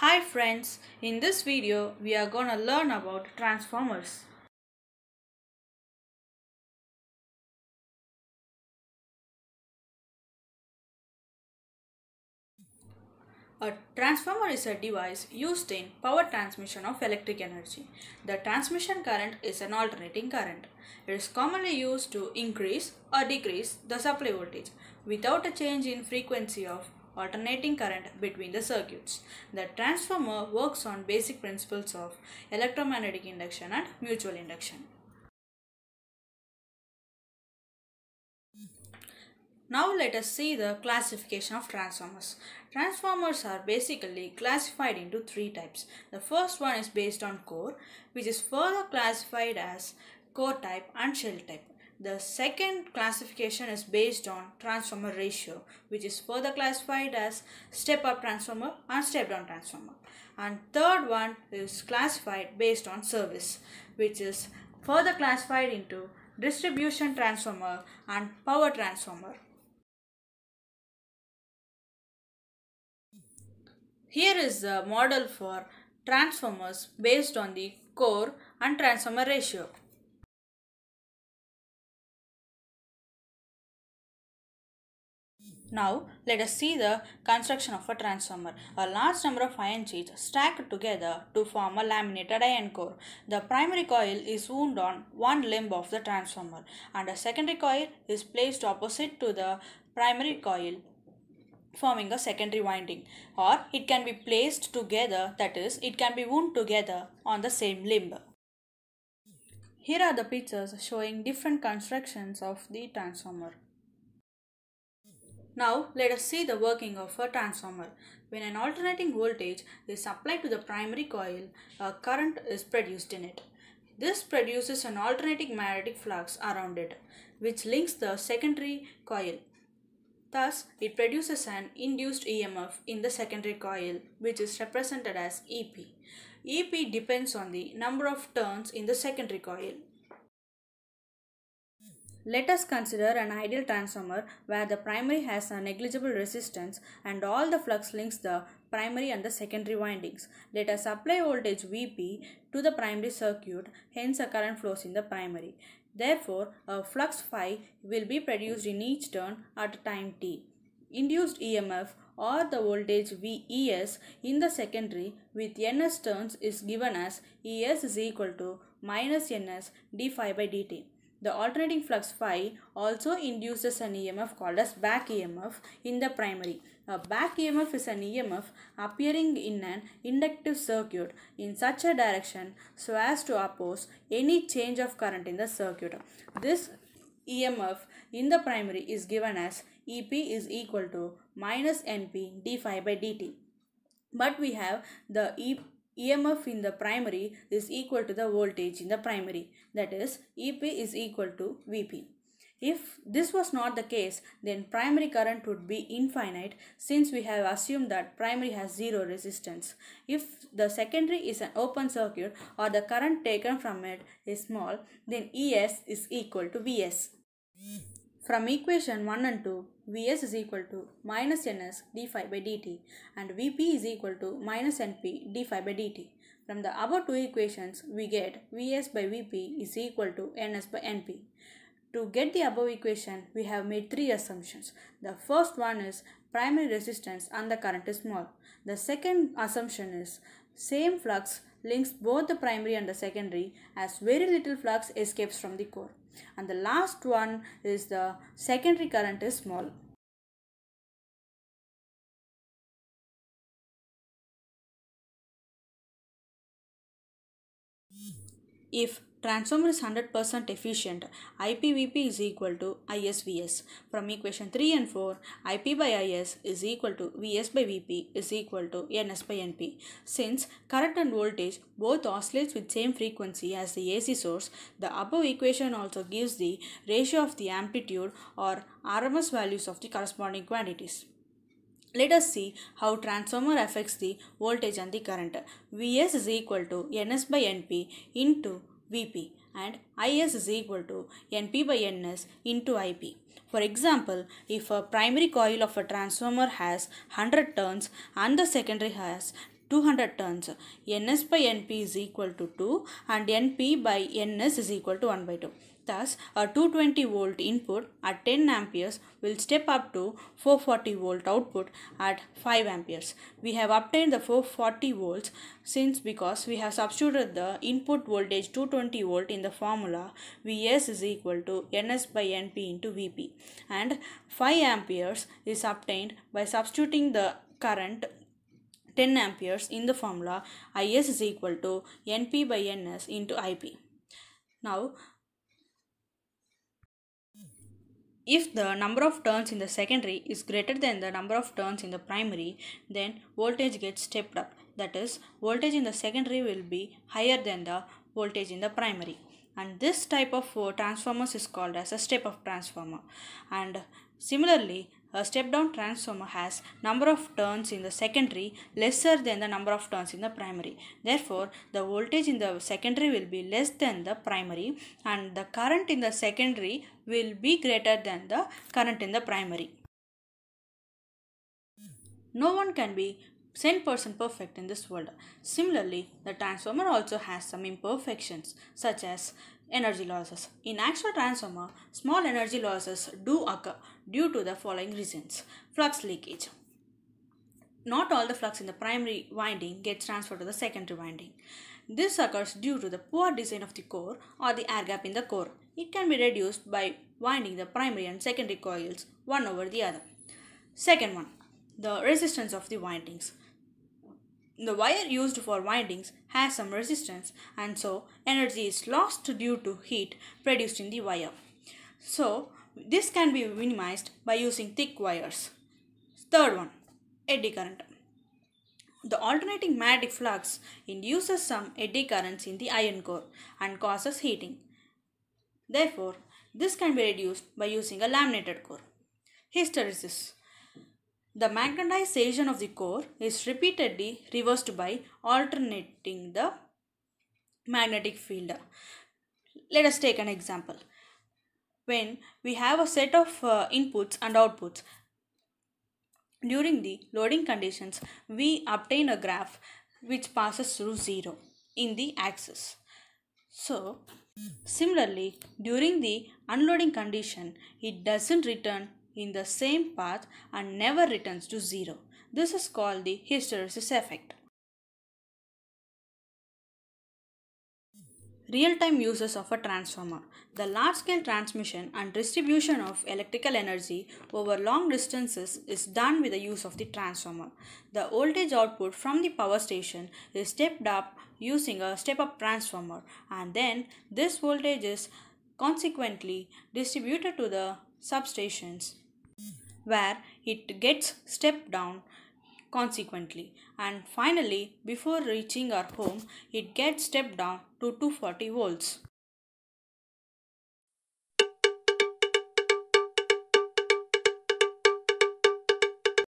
Hi friends, in this video we are gonna learn about transformers. A transformer is a device used in power transmission of electric energy. The transmission current is an alternating current. It is commonly used to increase or decrease the supply voltage without a change in frequency of alternating current between the circuits. The transformer works on basic principles of electromagnetic induction and mutual induction. Now let us see the classification of transformers. Transformers are basically classified into three types. The first one is based on core which is further classified as core type and shell type. The second classification is based on transformer ratio which is further classified as step up transformer and step down transformer. And third one is classified based on service which is further classified into distribution transformer and power transformer. Here is the model for transformers based on the core and transformer ratio. Now let us see the construction of a transformer. A large number of iron sheets stacked together to form a laminated iron core. The primary coil is wound on one limb of the transformer and a secondary coil is placed opposite to the primary coil forming a secondary winding or it can be placed together that is it can be wound together on the same limb. Here are the pictures showing different constructions of the transformer. Now let us see the working of a transformer. When an alternating voltage is applied to the primary coil, a current is produced in it. This produces an alternating magnetic flux around it, which links the secondary coil. Thus, it produces an induced EMF in the secondary coil, which is represented as EP. EP depends on the number of turns in the secondary coil. Let us consider an ideal transformer where the primary has a negligible resistance and all the flux links the primary and the secondary windings. Let us apply voltage Vp to the primary circuit, hence a current flows in the primary. Therefore, a flux phi will be produced in each turn at time t. Induced EMF or the voltage VES in the secondary with ns turns is given as ES is equal to minus ns d phi by dt. The alternating flux phi also induces an EMF called as back EMF in the primary. A back EMF is an EMF appearing in an inductive circuit in such a direction so as to oppose any change of current in the circuit. This EMF in the primary is given as EP is equal to minus NP d phi by dt. But we have the EP EMF in the primary is equal to the voltage in the primary that is EP is equal to VP. If this was not the case then primary current would be infinite since we have assumed that primary has zero resistance. If the secondary is an open circuit or the current taken from it is small then ES is equal to VS. From equation 1 and 2, Vs is equal to minus Ns d phi by dt and Vp is equal to minus Np d phi by dt. From the above two equations, we get Vs by Vp is equal to Ns by Np. To get the above equation, we have made three assumptions. The first one is primary resistance and the current is small. The second assumption is same flux links both the primary and the secondary as very little flux escapes from the core and the last one is the secondary current is small if Transformer is 100% efficient. IPVP is equal to ISVS. From equation 3 and 4, IP by IS is equal to VS by VP is equal to NS by NP. Since current and voltage both oscillates with same frequency as the AC source, the above equation also gives the ratio of the amplitude or RMS values of the corresponding quantities. Let us see how transformer affects the voltage and the current. Vs is equal to Ns by Np into Vp and Is is equal to Np by Ns into Ip. For example, if a primary coil of a transformer has 100 turns and the secondary has 200 turns, Ns by Np is equal to 2 and Np by Ns is equal to 1 by 2. Thus, a 220 volt input at 10 amperes will step up to 440 volt output at 5 amperes. We have obtained the 440 volts since because we have substituted the input voltage 220 volt in the formula Vs is equal to Ns by Np into Vp and 5 amperes is obtained by substituting the current 10 amperes in the formula Is is equal to Np by Ns into Ip. Now If the number of turns in the secondary is greater than the number of turns in the primary, then voltage gets stepped up. That is, voltage in the secondary will be higher than the voltage in the primary. And this type of uh, transformers is called as a step-up transformer. And similarly, a step down transformer has number of turns in the secondary lesser than the number of turns in the primary. Therefore, the voltage in the secondary will be less than the primary and the current in the secondary will be greater than the current in the primary. No one can be 100% perfect in this world. Similarly, the transformer also has some imperfections such as energy losses. In actual transformer, small energy losses do occur due to the following reasons. Flux leakage. Not all the flux in the primary winding gets transferred to the secondary winding. This occurs due to the poor design of the core or the air gap in the core. It can be reduced by winding the primary and secondary coils one over the other. Second one, the resistance of the windings. The wire used for windings has some resistance and so energy is lost due to heat produced in the wire. So this can be minimized by using thick wires. Third one, eddy current. The alternating magnetic flux induces some eddy currents in the iron core and causes heating. Therefore, this can be reduced by using a laminated core. Hysteresis. The magnetization of the core is repeatedly reversed by alternating the magnetic field. Let us take an example when we have a set of uh, inputs and outputs. During the loading conditions, we obtain a graph which passes through 0 in the axis. So, similarly, during the unloading condition, it doesn't return in the same path and never returns to 0. This is called the hysteresis effect. real-time uses of a transformer. The large-scale transmission and distribution of electrical energy over long distances is done with the use of the transformer. The voltage output from the power station is stepped up using a step-up transformer and then this voltage is consequently distributed to the substations where it gets stepped down consequently. And finally, before reaching our home, it gets stepped down to 240 volts.